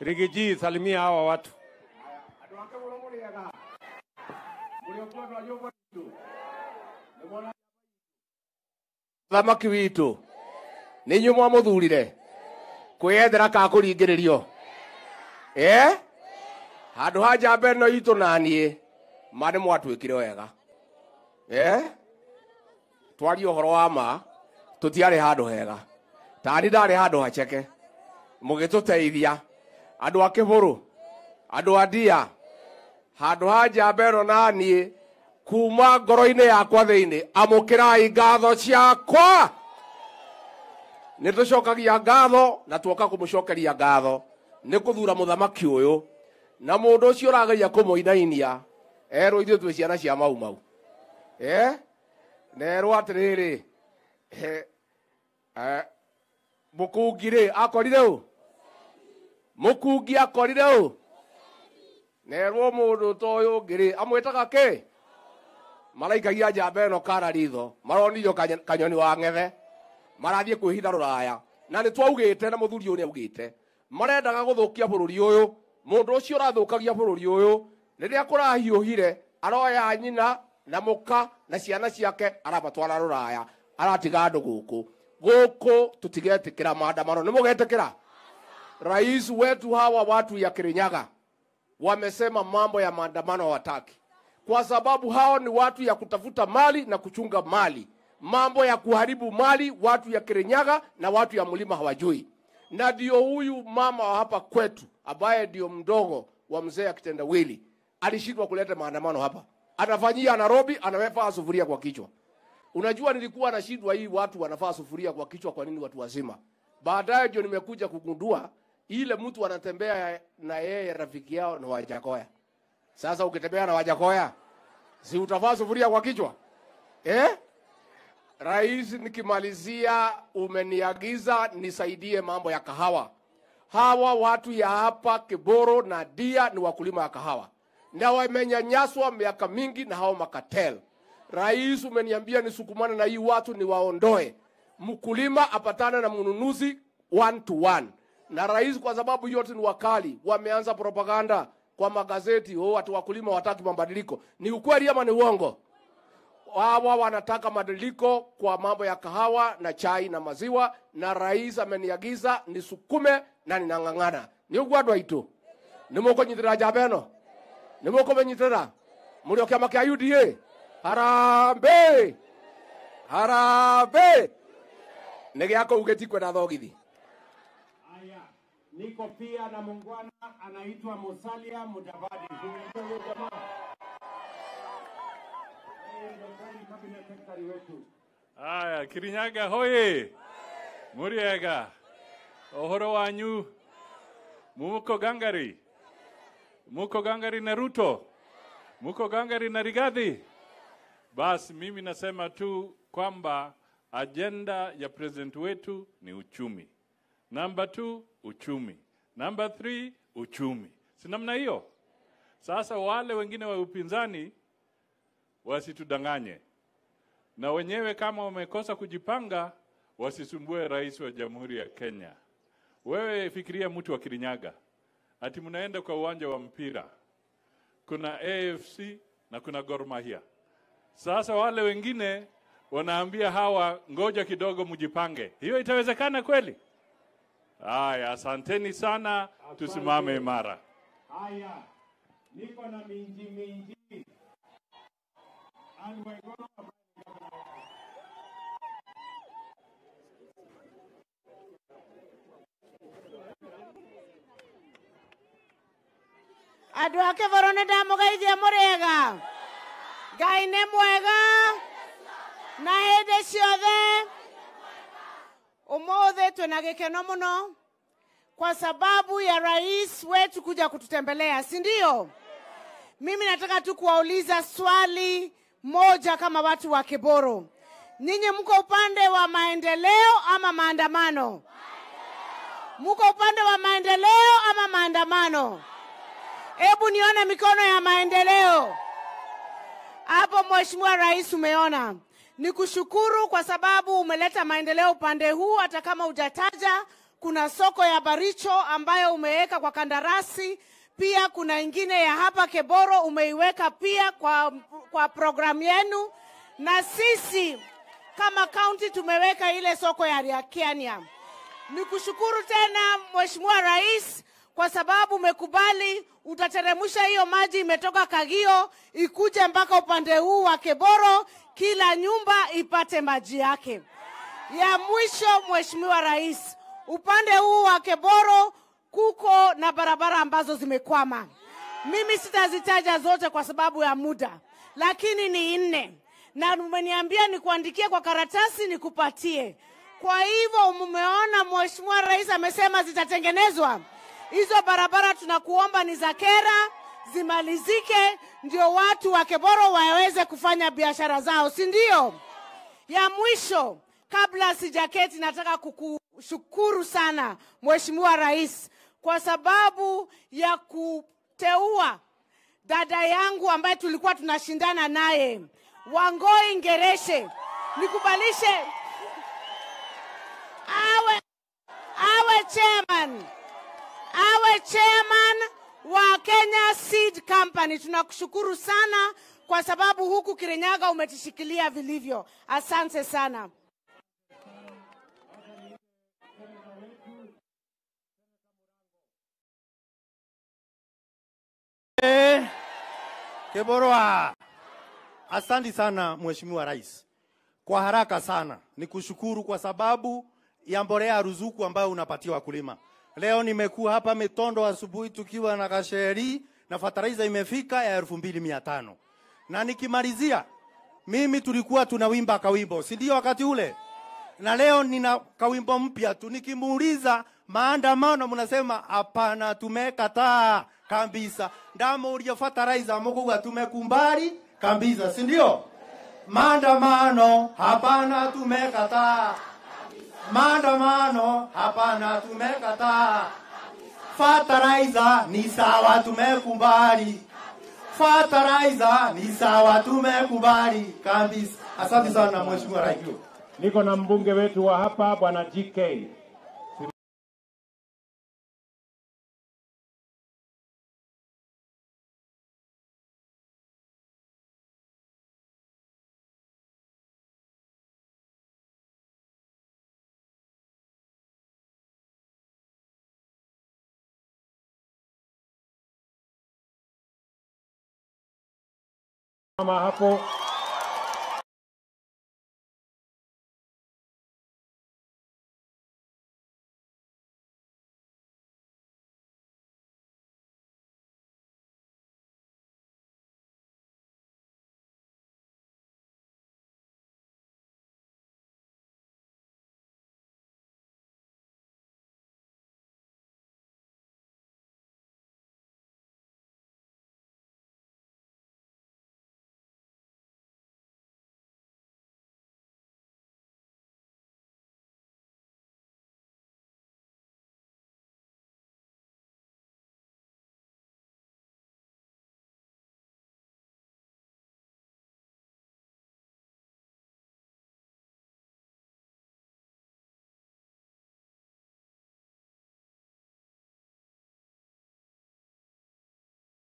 Rigiji, salimia hawa watu. Thamaki witu ni inyuĩ mwamũthuurire kwĩyethera kaa kũringĩrĩrio ee handũ ha njamba ĩno itũ na niĩ ma nĩ mwatuĩkire wega ee twaria ũhoro wa ma tũtiarĩ handũ hega ta ni ndarĩ handũ haceke mũgĩtũteithia andå a kä bå rå andå a ndia handå ha njambero na niä kuma ngoro-inä yakwa thä inä amå kä rai ngatho ciakwa nä tå cokagia ngatho na tuoka kå må cokeria ngatho nä kå thura må thamaki å yå na må ndå å cio å rageria kå må inainia erwo ithuä twä ciana cia mau mau eh? atä rä rä må kå ngirä akorire å mukungi akorire ũ nerwo mũndũ toyũ ngĩrĩ amwĩtaga kĩ maraikagia njamba no kara ritho maronirio kanyoni wa ng'ethe marathiĩ kwĩhitha rũraya na nĩ twaugĩte na mũthuri ũyũ nĩ augĩte marendaga gũthũkia bũrũri ũyũ mũndũ ũcio ũrathũkagia bũrũri ũyũ rĩrĩa kũrahiũhire aroya nyina na mũka na ciana ciake aramatwara rũraya aratiga andũ gũkũ gũkũ tũtigetĩkĩra maandamano nĩ mũgetĩkĩra rais wetu hawa watu ya Kirinyaga wamesema mambo ya maandamano hawataki, kwa sababu hao ni watu ya kutafuta mali na kuchunga mali. Mambo ya kuharibu mali watu ya Kirinyaga na watu ya mlima hawajui, na ndio huyu mama wa hapa kwetu ambaye ndio mdogo wa mzee ya kitendawili alishindwa kuleta maandamano hapa, anafanyia Nairobi, anawefaa sufuria kwa kichwa. Unajua, nilikuwa nashindwa hii watu wanafaa sufuria kwa kichwa, kwa nini watu wazima? Baadaye ndio nimekuja kugundua ile mtu anatembea na yeye rafiki yao ni Wajakoya. Sasa ukitembea na Wajakoya, si utavaa sufuria kwa kichwa eh? Rais, nikimalizia, umeniagiza nisaidie mambo ya kahawa. Hawa watu ya hapa Kiboro na Dia ni wakulima wa kahawa na wamenyanyaswa miaka mingi na hao makatel. Rais, umeniambia nisukumane na hii watu niwaondoe, mkulima apatane na mnunuzi one to one na rais, kwa sababu yote ni wakali, wameanza propaganda kwa magazeti, oh, watu wakulima wataki mabadiliko. Ni ukweli ama ni uongo? Hawa wanataka mabadiliko kwa mambo ya kahawa na chai na maziwa, na rais ameniagiza nisukume na ninang'ang'ana. Ni ugwadwa itu nyitira jabeno nimukumenyithira muri o kiama kia UDA harambe harambe nigiakougetikwe na thogithi niko pia na mungwana anaitwa Musalia Mudavadi. Aya, Kirinyaga hoye Muriega ohoro wanyu muko gangari muko gangari na Ruto muko gangari na Rigathi. Basi mimi nasema tu kwamba ajenda ya president wetu ni uchumi. Number two uchumi, Number three uchumi, si namna hiyo? Sasa wale wengine wa upinzani wasitudanganye, na wenyewe kama wamekosa kujipanga wasisumbue rais wa Jamhuri ya Kenya. Wewe fikiria mtu wa Kirinyaga, ati mnaenda kwa uwanja wa mpira, kuna AFC na kuna Gor Mahia. Sasa wale wengine wanaambia hawa, ngoja kidogo, mjipange. Hiyo itawezekana kweli? Haya, asanteni sana, tusimame imara. Haya, niko na minji minji andå ake borå nä ndamå murega ngai nä mwega na hä ciothe Umuthi twina gikeno muno kwa sababu ya rais wetu kuja kututembelea, si ndio? Mimi nataka tu kuwauliza swali moja kama watu wa Kiboro, ninyi mko upande wa maendeleo ama maandamano? mko upande wa maendeleo ama maandamano? Hebu nione mikono ya maendeleo hapo. Mheshimiwa Rais, umeona ni kushukuru kwa sababu umeleta maendeleo upande huu, hata kama hujataja. Kuna soko ya Baricho ambayo umeweka kwa kandarasi, pia kuna ingine ya hapa Keboro umeiweka pia kwa, kwa programu yenu, na sisi kama kaunti tumeweka ile soko ya Riakiania. Ni kushukuru tena Mheshimiwa Rais kwa sababu umekubali utateremsha hiyo maji imetoka Kagio ikuje mpaka upande huu wa Keboro, kila nyumba ipate maji yake. Ya mwisho, Mheshimiwa Rais, upande huu wa Keboro kuko na barabara ambazo zimekwama. Mimi sitazitaja zote kwa sababu ya muda, lakini ni nne, na umeniambia nikuandikie kwa karatasi nikupatie. Kwa hivyo, mmeona Mheshimiwa Rais amesema zitatengenezwa. Hizo barabara tunakuomba ni za kera, zimalizike, ndio watu wa Keboro waweze kufanya biashara zao, si ndio? Ya mwisho kabla sijaketi, nataka kukushukuru sana Mheshimiwa Rais kwa sababu ya kuteua dada yangu ambaye tulikuwa tunashindana naye Wangoi Ngereshe, nikubalishe awe awe chairman awe chairman wa Kenya Seed Company. Tunakushukuru sana kwa sababu huku Kirinyaga umetishikilia vilivyo. Asante sana. Eh, asante sana Mheshimiwa Rais. Kwa haraka sana nikushukuru kwa sababu ya mbolea ya ruzuku ambayo unapatia wakulima. Leo nimekuwa hapa Mitondo asubuhi tukiwa na kasheri na fataraiza imefika ya elfu mbili mia tano. Na nikimalizia mimi tulikuwa tunawimba kawimbo, si ndio wakati ule? Na leo nina kawimbo mpya tu. Nikimuuliza maandamano, mnasema hapana, tumekataa kabisa. Ndamo ulia fataraiza mukuga tumekumbali kabisa, si ndio? Maandamano hapana, tumekataa. Maandamano hapana, tumekataa. Fataraiza ni sawa, tumekubali. Fataraiza ni sawa, tumekubali kabisa. Asante sana Mheshimiwa Raikio. Niko na mbunge wetu wa hapa Bwana GK. Kama hapo